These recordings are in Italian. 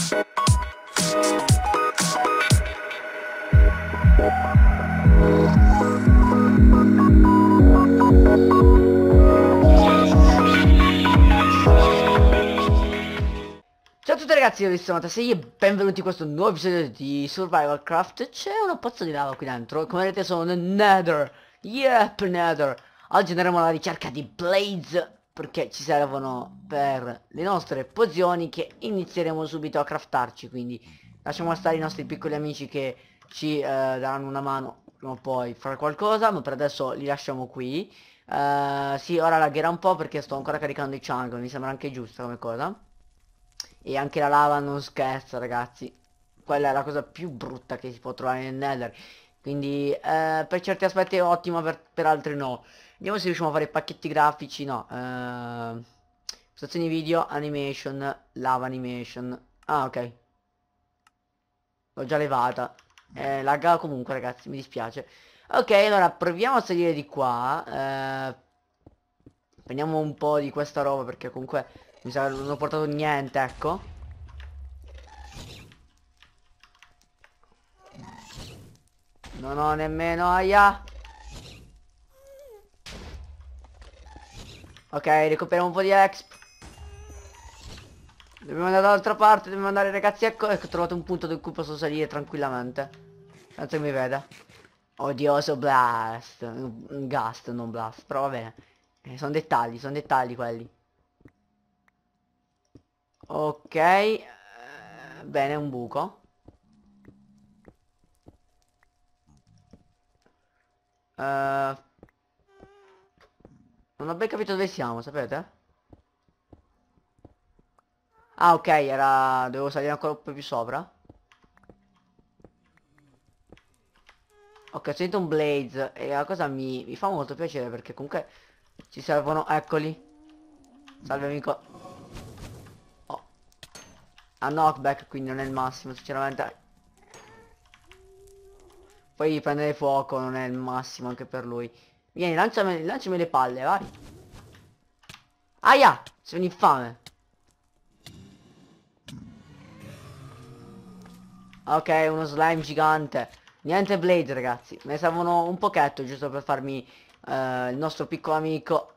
Ciao a tutti ragazzi, io sono Matasei e benvenuti in questo nuovo episodio di Survival Craft C'è una pozza di lava qui dentro, come vedete sono nel Nether Yep, Nether Oggi andremo alla ricerca di Blaze perché ci servono per le nostre pozioni che inizieremo subito a craftarci quindi lasciamo stare i nostri piccoli amici che ci eh, daranno una mano prima o poi fare qualcosa ma per adesso li lasciamo qui uh, sì ora lagherà un po' perché sto ancora caricando i jungle mi sembra anche giusta come cosa e anche la lava non scherza ragazzi quella è la cosa più brutta che si può trovare nel nether quindi eh, per certi aspetti è ottima per, per altri no Vediamo se riusciamo a fare pacchetti grafici, no. Uh, stazioni video, animation, lava animation. Ah, ok. L'ho già levata. Eh, lagga comunque, ragazzi, mi dispiace. Ok, allora proviamo a salire di qua. Eh, prendiamo un po' di questa roba perché comunque mi sa che non ho portato niente, ecco. Non ho nemmeno aia Ok, recuperiamo un po' di exp. Dobbiamo andare dall'altra parte, dobbiamo andare ragazzi, ecco, ecco, ho trovato un punto dove cui posso salire tranquillamente. Tanto che mi veda. Odioso blast. Gast, non blast, però va bene. Eh, sono dettagli, sono dettagli quelli. Ok. Eh, bene, un buco. Uh, non ho ben capito dove siamo, sapete? Ah, ok, era... Devo salire ancora un po' più sopra. Ok, sento un blaze e la cosa mi, mi fa molto piacere perché comunque ci servono... Eccoli. Salve amico. Oh. A knockback quindi non è il massimo, sinceramente. Poi prendere fuoco non è il massimo anche per lui. Vieni, lanciami, lanciami le palle, vai. Aia, sei un infame. Ok, uno slime gigante. Niente blade, ragazzi. Me ne servono un pochetto, giusto per farmi eh, il nostro piccolo amico.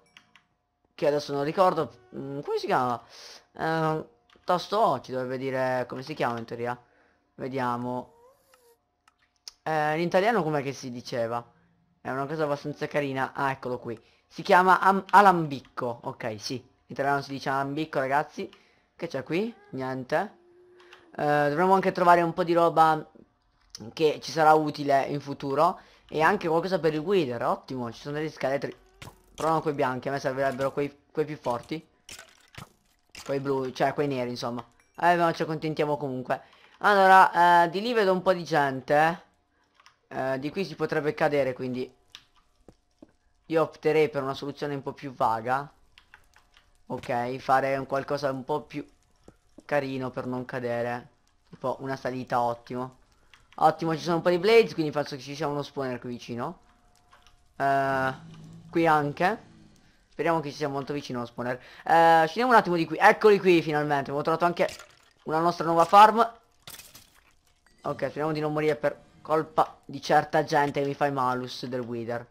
Che adesso non ricordo. Mm, come si chiama? Eh, tasto ci dovrebbe dire come si chiama in teoria. Vediamo. Eh, in italiano com'è che si diceva? È una cosa abbastanza carina. Ah, eccolo qui. Si chiama alambicco. Ok, sì. In italiano si dice alambicco, ragazzi. Che c'è qui? Niente. Uh, dovremmo anche trovare un po' di roba che ci sarà utile in futuro. E anche qualcosa per il guider. Ottimo, ci sono degli scheletri. Però non quei bianchi, a me servirebbero quei, quei più forti. Quei blu, cioè quei neri, insomma. Eh, ma ci accontentiamo comunque. Allora, eh, di lì vedo un po' di gente. Eh. Eh, di qui si potrebbe cadere quindi io opterei per una soluzione un po' più vaga ok fare un qualcosa un po' più carino per non cadere tipo una salita ottimo ottimo ci sono un po' di blades quindi penso che ci sia uno spawner qui vicino eh, qui anche Speriamo che ci sia molto vicino lo spawner eh, Scendiamo un attimo di qui Eccoli qui finalmente Abbiamo trovato anche una nostra nuova farm Ok speriamo di non morire per Colpa di certa gente che mi fa i malus del wither.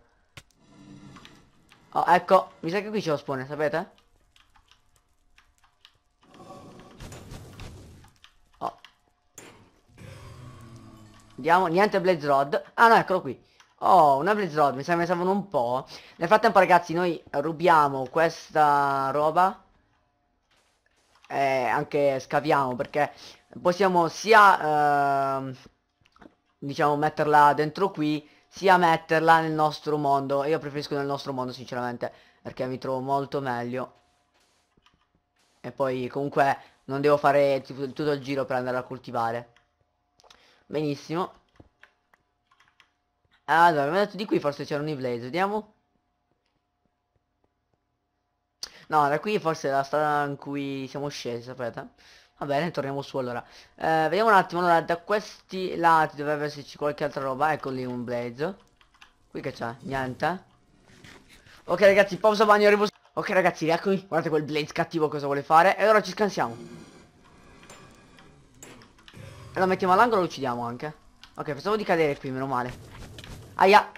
Oh, ecco, mi sa che qui c'è lo spone, sapete? Oh. Andiamo, niente Blaze Rod. Ah no, eccolo qui. Oh, una Blaze Rod, mi sa che ne servono un po'. Nel frattempo ragazzi, noi rubiamo questa roba. E anche scaviamo, perché possiamo sia... Eh, diciamo metterla dentro qui sia metterla nel nostro mondo io preferisco nel nostro mondo sinceramente perché mi trovo molto meglio e poi comunque non devo fare tipo, tutto il giro per andare a coltivare benissimo allora mi ha detto di qui forse c'era un Iblaze vediamo no da qui forse è la strada in cui siamo scesi sapete va bene torniamo su allora eh, vediamo un attimo allora da questi lati dovrebbe esserci qualche altra roba ecco lì un blaze qui che c'è niente ok ragazzi pausa bagno riposo ok ragazzi eccomi guardate quel blaze cattivo cosa vuole fare e ora ci scansiamo e lo mettiamo all'angolo e lo uccidiamo anche ok pensavo di cadere qui meno male aia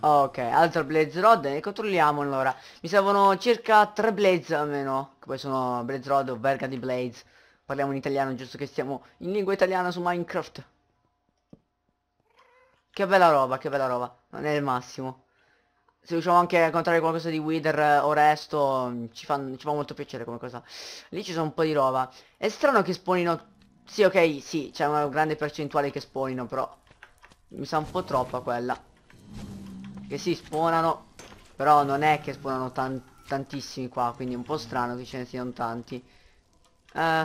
Ok, altro Blaze Rod e controlliamo allora. Mi servono circa 3 Blaze almeno, che poi sono Blaze Rod o verga di Blaze. Parliamo in italiano, giusto che stiamo in lingua italiana su Minecraft. Che bella roba, che bella roba. Non è il massimo. Se riusciamo anche a incontrare qualcosa di Wither o Resto, ci, fan, ci fa molto piacere come cosa. Lì ci sono un po' di roba. È strano che spawnino... Sì, ok, sì, c'è una grande percentuale che spawnino, però... Mi sa un po' troppa quella che si spawnano però non è che spawnano tan tantissimi qua quindi è un po' strano che ce ne siano tanti eh,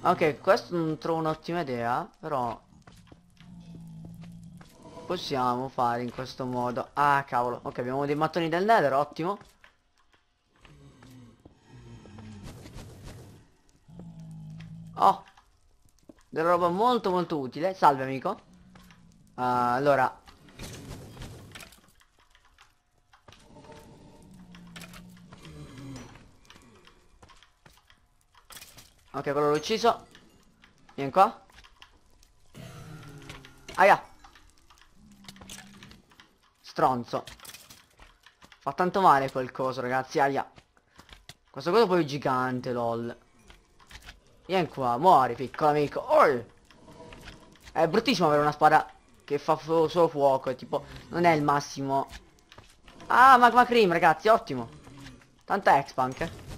ok questo non trovo un'ottima idea però possiamo fare in questo modo ah cavolo ok abbiamo dei mattoni del nether ottimo oh della roba molto molto utile salve amico uh, allora Ok, quello l'ho ucciso. Vieni qua. Aia. Stronzo. Fa tanto male quel coso, ragazzi, aia. Questo coso poi è gigante, lol. Vieni qua, muori, piccolo amico. Oh! È bruttissimo avere una spada che fa solo fuoco, è tipo, non è il massimo. Ah, magma cream, ragazzi, ottimo. Tanta exp anche. Eh.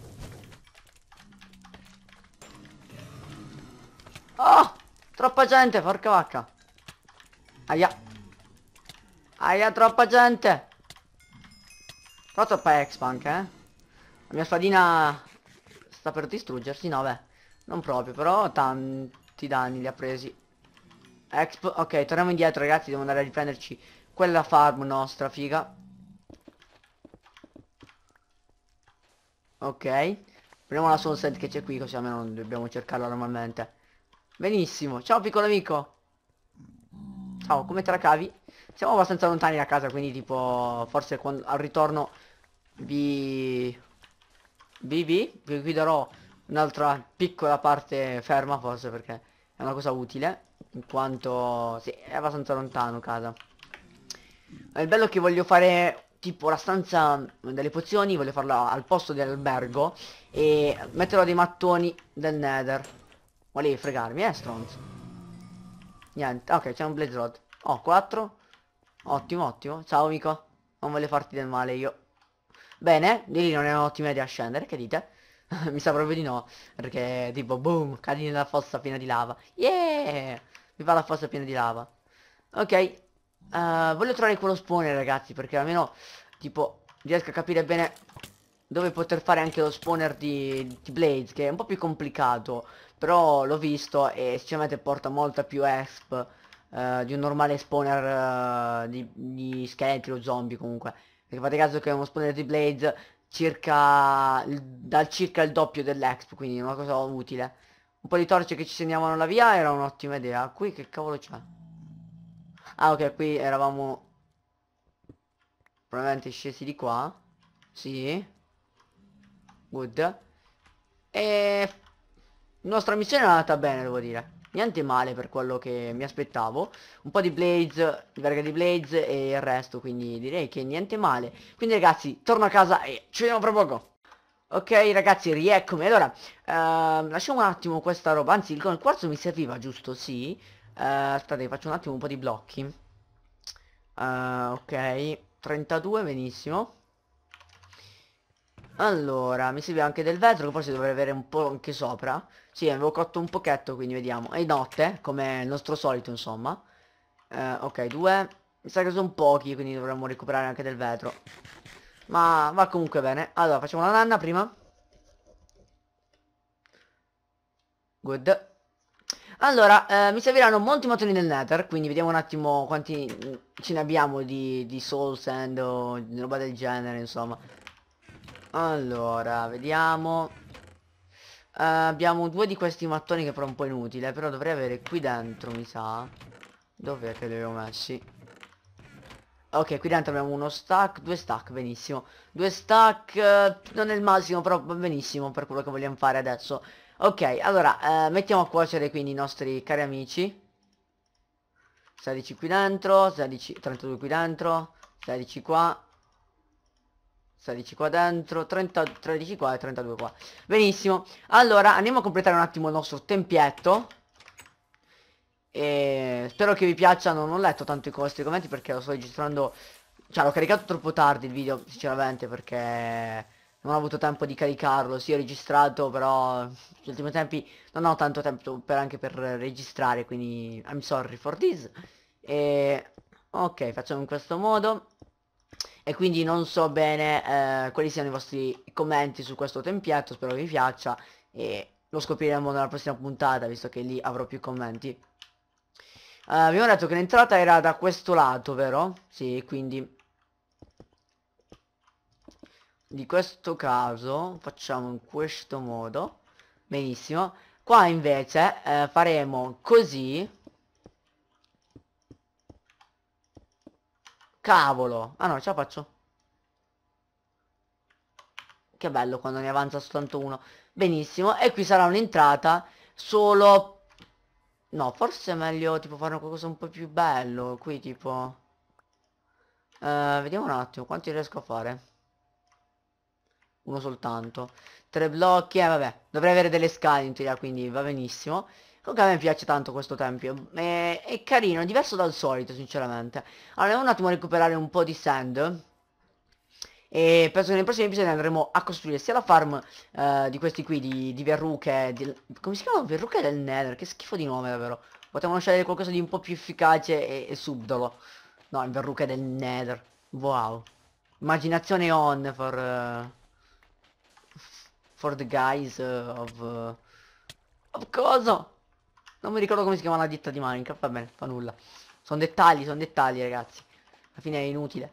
Troppa gente, porca vacca. Aia. Aia, troppa gente. Però troppa X-Punk, eh. La mia spadina sta per distruggersi, no beh. Non proprio, però tanti danni li ha presi. Expo ok, torniamo indietro ragazzi, devo andare a riprenderci quella farm nostra, figa. Ok. Prendiamo la sunset che c'è qui, così almeno non dobbiamo cercarla normalmente. Benissimo, ciao piccolo amico. Ciao, come te la cavi? Siamo abbastanza lontani da casa, quindi tipo forse quando, al ritorno vi... Vivi, vi, vi guiderò un'altra piccola parte ferma forse perché è una cosa utile, in quanto sì, è abbastanza lontano casa. Ma il bello è che voglio fare tipo la stanza delle pozioni, voglio farla al posto dell'albergo e metterò dei mattoni del nether Volevi fregarmi, eh, stronzo. Niente, ok, c'è un Blade Rod. Ho oh, 4. Ottimo, ottimo. Ciao, amico. Non voglio farti del male io. Bene, lì non è un'ottima idea scendere, che dite? Mi sa proprio di no, perché tipo, boom, cadi nella fossa piena di lava. Yeah! Mi fa la fossa piena di lava. Ok, uh, voglio trovare quello spawner, ragazzi, perché almeno, tipo, riesco a capire bene dove poter fare anche lo spawner di, di Blaze che è un po' più complicato però l'ho visto e sicuramente porta molta più ESP eh, di un normale spawner eh, di, di, scheletri o zombie comunque perché fate caso che uno spawner di Blaze circa dal circa il doppio dell'EXP quindi una cosa utile un po' di torce che ci segnavano la via era un'ottima idea qui che cavolo c'è? ah ok qui eravamo probabilmente scesi di qua sì Good. E... Nostra missione è andata bene, devo dire. Niente male per quello che mi aspettavo. Un po' di blaze, di verga di blaze e il resto, quindi direi che niente male. Quindi ragazzi, torno a casa e ci vediamo fra poco. Ok ragazzi, rieccomi. Allora, ehm, lasciamo un attimo questa roba. Anzi, il quarzo mi serviva, giusto? Sì. Eh, aspettate, faccio un attimo un po' di blocchi. Uh, ok, 32, benissimo. Allora, mi serviva anche del vetro che forse dovrei avere un po' anche sopra. Sì, avevo cotto un pochetto, quindi vediamo. È notte, come il nostro solito, insomma. Eh, ok, due. Mi sa che sono pochi, quindi dovremmo recuperare anche del vetro. Ma va comunque bene. Allora, facciamo la nanna prima. Good. Allora, eh, mi serviranno molti mattoni del Nether, quindi vediamo un attimo quanti ce ne abbiamo di, di Soul Sand o roba del genere, insomma. Allora, vediamo. Uh, abbiamo due di questi mattoni che però è un po' inutile, però dovrei avere qui dentro, mi sa. Dov'è che li avevo messi? Ok, qui dentro abbiamo uno stack, due stack, benissimo. Due stack, eh, non è il massimo, però benissimo per quello che vogliamo fare adesso. Ok, allora, eh, mettiamo a cuocere quindi i nostri cari amici. 16 qui dentro, 16, 32 qui dentro, 16 qua, 16 qua dentro, 30, 13 qua e 32 qua. Benissimo. Allora, andiamo a completare un attimo il nostro tempietto. E spero che vi piacciono, non ho letto tanto i vostri commenti perché lo sto registrando... Cioè, l'ho caricato troppo tardi il video, sinceramente, perché non ho avuto tempo di caricarlo. Sì, ho registrato, però negli ultimi tempi non ho tanto tempo per, anche per registrare, quindi I'm sorry for this. E... Ok, facciamo in questo modo e quindi non so bene eh, quali siano i vostri commenti su questo tempietto, spero vi piaccia e lo scopriremo nella prossima puntata visto che lì avrò più commenti. Uh, abbiamo detto che l'entrata era da questo lato, vero? Sì, quindi di questo caso facciamo in questo modo benissimo qua invece eh, faremo così Cavolo. Ah no, ce la faccio. Che bello quando ne avanza soltanto uno. Benissimo. E qui sarà un'entrata solo... No, forse è meglio tipo fare qualcosa un po' più bello. Qui tipo... Uh, vediamo un attimo quanti riesco a fare. Uno soltanto. Tre blocchi, eh vabbè. Dovrei avere delle scale in teoria, quindi va benissimo. Comunque a me piace tanto questo tempio. È, è carino, è diverso dal solito, sinceramente. Allora, andiamo un attimo a recuperare un po' di sand. E penso che nei prossimi episodi andremo a costruire sia la farm uh, di questi qui, di, di verruche, di, come si chiamano? Verruche del Nether, che schifo di nome davvero. Potremmo scegliere qualcosa di un po' più efficace e, e subdolo. No, in verruche del Nether. Wow. Immaginazione on for... Uh, for the guys uh, of... of cosa? Non mi ricordo come si chiama la ditta di Minecraft, va bene, fa nulla. Sono dettagli, sono dettagli ragazzi. Alla fine è inutile.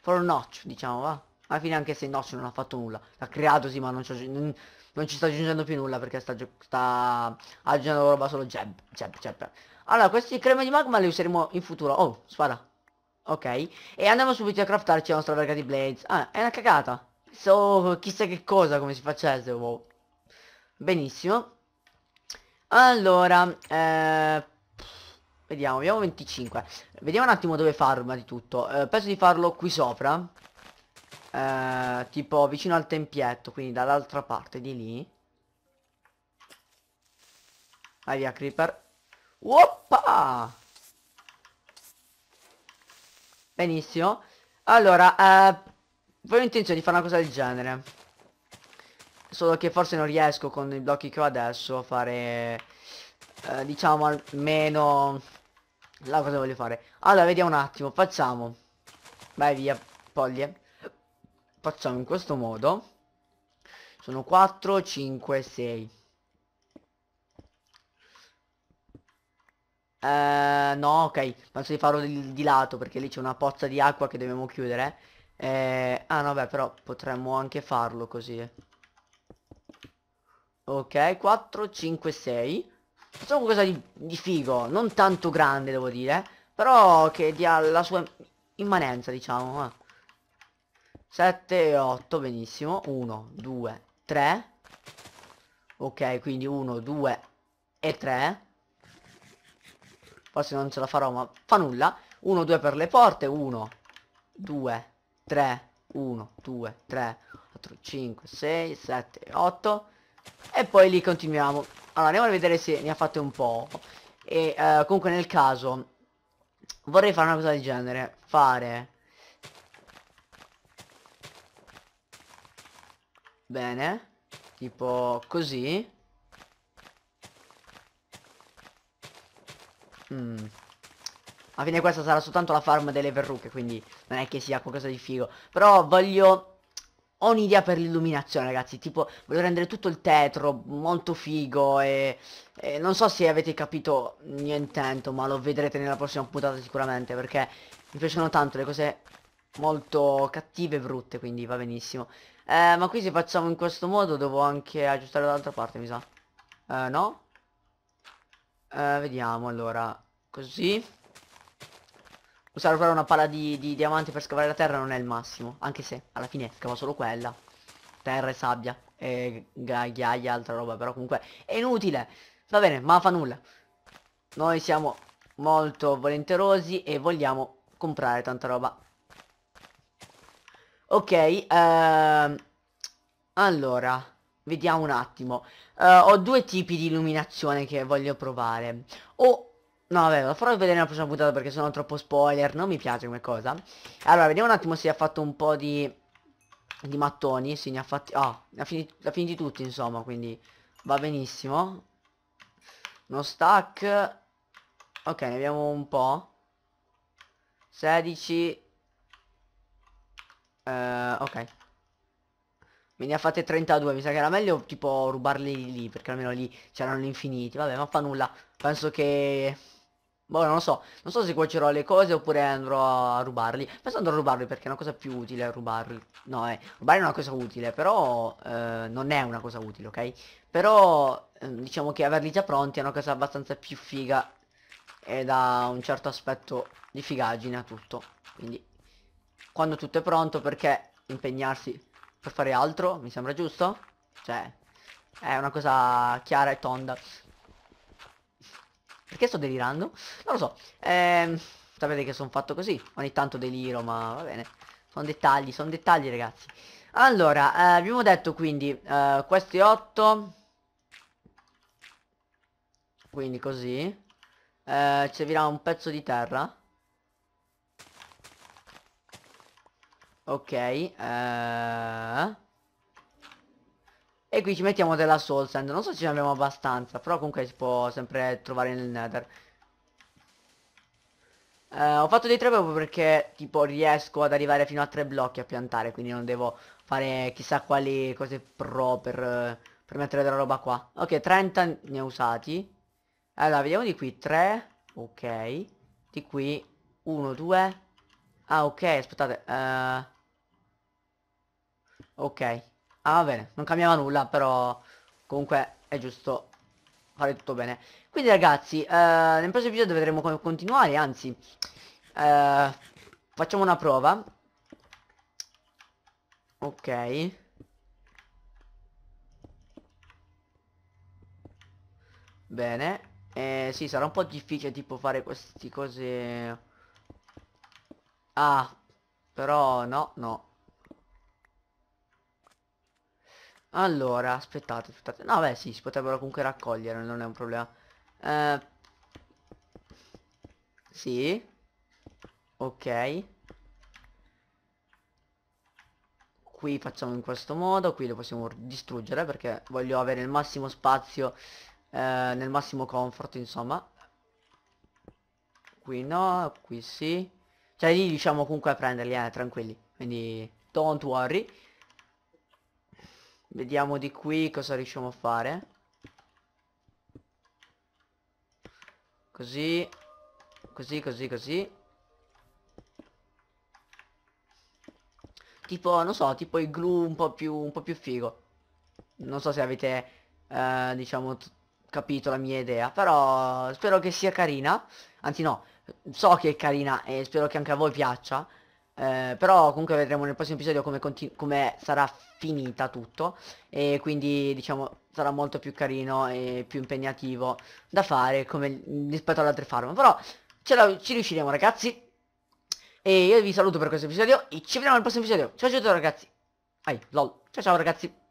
For notch, diciamo, va. Alla fine anche se notch non ha fatto nulla. L'ha creato sì, ma non, non, non, ci sta aggiungendo più nulla perché sta, sta aggiungendo roba solo jab, jab, jab. Allora, questi creme di magma li useremo in futuro. Oh, spara. Ok. E andiamo subito a craftarci la nostra verga di blades. Ah, è una cagata. So, chissà che cosa come si facesse, wow. Boh. Benissimo. Allora, eh, vediamo, abbiamo 25. Vediamo un attimo dove farlo prima di tutto. Eh, penso di farlo qui sopra. Eh, tipo vicino al tempietto, quindi dall'altra parte di lì. Vai via, creeper. Oppa! Benissimo. Allora, eh, avevo intenzione di fare una cosa del genere. Solo che forse non riesco con i blocchi che ho adesso a fare eh, Diciamo almeno La cosa voglio fare Allora vediamo un attimo Facciamo Vai via foglie. Facciamo in questo modo Sono 4, 5, 6 eh, no, ok, penso di farlo di, di lato perché lì c'è una pozza di acqua che dobbiamo chiudere eh, ah no beh però potremmo anche farlo così eh. Ok, 4, 5, 6. Facciamo qualcosa di, di, figo, non tanto grande devo dire, però che dia la sua immanenza diciamo. 7 eh. 8, benissimo. 1, 2, 3. Ok, quindi 1, 2 e 3. Forse non ce la farò, ma fa nulla. 1, 2 per le porte. 1, 2, 3, 1, 2, 3, 4, 5, 6, 7, 8 e poi li continuiamo allora andiamo a vedere se ne ha fatte un po' e eh, comunque nel caso vorrei fare una cosa del genere fare bene tipo così mm. alla fine questa sarà soltanto la farm delle verruche quindi non è che sia qualcosa di figo però voglio ho un'idea per l'illuminazione ragazzi, tipo voglio rendere tutto il tetro molto figo e, e non so se avete capito il mio intento ma lo vedrete nella prossima puntata sicuramente perché mi piacciono tanto le cose molto cattive e brutte quindi va benissimo. Eh, ma qui se facciamo in questo modo devo anche aggiustare dall'altra parte mi sa. Eh, no? Eh, vediamo allora, così. Usare però una pala di, di diamanti per scavare la terra non è il massimo, anche se alla fine scava solo quella. Terra e sabbia e ghiaia, altra roba, però comunque è inutile. Va bene, ma fa nulla. Noi siamo molto volenterosi e vogliamo comprare tanta roba. Ok, ehm, allora, vediamo un attimo. Eh, ho due tipi di illuminazione che voglio provare. O No vabbè, lo farò vedere nella prossima puntata perché sono troppo spoiler, non mi piace come cosa. Allora, vediamo un attimo se ha fatto un po' di, di mattoni, sì, ne ha fatti... Ah, oh, ne ha finiti, finiti tutti insomma, quindi va benissimo. Uno stack. Ok, ne abbiamo un po'. 16. Uh, eh, ok. Me ne ha fatte 32, mi sa che era meglio tipo rubarli lì, perché almeno lì c'erano infiniti. Vabbè, ma fa nulla. Penso che Boh, non lo so. Non so se cuocerò le cose oppure andrò a rubarli. Penso andrò a rubarli perché è una cosa più utile rubarli. No, eh. Rubarli è una cosa utile, però eh, non è una cosa utile, ok? Però eh, diciamo che averli già pronti è una cosa abbastanza più figa. E da un certo aspetto di figaggine a tutto. Quindi quando tutto è pronto perché impegnarsi per fare altro? Mi sembra giusto? Cioè, è una cosa chiara e tonda. Perché sto delirando? Non lo so. Eh, sapete che sono fatto così. Ogni tanto deliro, ma va bene. Sono dettagli, sono dettagli, ragazzi. Allora, eh, abbiamo detto quindi eh, questi 8. Quindi così. Eh, servirà un pezzo di terra. Ok. Eh... E qui ci mettiamo della soul sand Non so se ce ne abbiamo abbastanza Però comunque si può sempre trovare nel nether eh, Ho fatto dei tre proprio perché Tipo riesco ad arrivare fino a tre blocchi a piantare Quindi non devo fare chissà quali cose pro per, per mettere della roba qua Ok 30 ne ho usati Allora vediamo di qui 3 Ok Di qui 1, 2 Ah ok aspettate uh... Ok Ah va bene, non cambiava nulla, però comunque è giusto fare tutto bene. Quindi ragazzi, eh, nel prossimo video vedremo come continuare, anzi, eh, facciamo una prova. Ok. Bene. Eh, sì, sarà un po' difficile tipo fare queste cose... Ah, però no, no. Allora, aspettate, aspettate. No, beh, sì, si potrebbero comunque raccogliere, non è un problema. Eh, sì. Ok. Qui facciamo in questo modo, qui lo possiamo distruggere perché voglio avere il massimo spazio, eh, nel massimo comfort, insomma. Qui no, qui sì. Cioè lì riusciamo comunque a prenderli, eh, tranquilli. Quindi, don't worry. Vediamo di qui cosa riusciamo a fare. Così. Così, così, così. Tipo, non so, tipo il glue un po' più, un po più figo. Non so se avete, eh, diciamo, capito la mia idea. Però spero che sia carina. Anzi no, so che è carina e spero che anche a voi piaccia eh, però comunque vedremo nel prossimo episodio come, come, sarà finita tutto e quindi diciamo sarà molto più carino e più impegnativo da fare come, rispetto alle altre farm però la, ci riusciremo ragazzi e io vi saluto per questo episodio e ci vediamo nel prossimo episodio ciao ciao ragazzi ai lol ciao ciao ragazzi